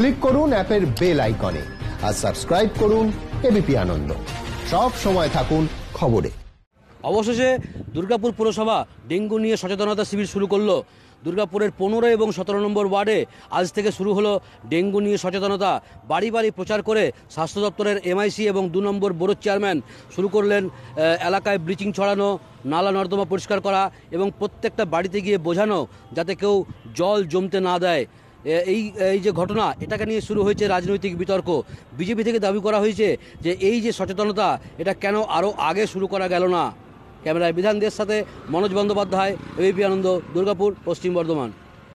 click করুন অ্যাপের bell আইকনে আর সাবস্ক্রাইব করুন এবিপি আনন্দ সব সময় থাকুন খবরে অবশেষে দুর্গাপুর পুরসভা ডেঙ্গু নিয়ে সচেতনতা শিবির শুরু করলো দুর্গাপুরের পনেরো এবং সতেরো নম্বর ওয়ার্ডে আজ থেকে শুরু হলো ডেঙ্গু নিয়ে সচেতনতা বাড়ি বাড়ি প্রচার করে স্বাস্থ্য দপ্তরের এমআইসি এবং দু নম্বর বোরোর চেয়ারম্যান শুরু করলেন এলাকায় ব্লিচিং ছড়ানো নালা নর্দমা পরিষ্কার করা এবং প্রত্যেকটা বাড়িতে গিয়ে বোঝানো যাতে কেউ জল জমতে না দেয় এই এই যে ঘটনা এটাকে নিয়ে শুরু হয়েছে রাজনৈতিক বিতর্ক বিজেপি থেকে দাবি করা হয়েছে যে এই যে সচেতনতা এটা কেন আরও আগে শুরু করা গেল না ক্যামেরায় বিধান সাথে মনোজ বন্দ্যোপাধ্যায় এবিপি আনন্দ দুর্গাপুর পশ্চিম বর্ধমান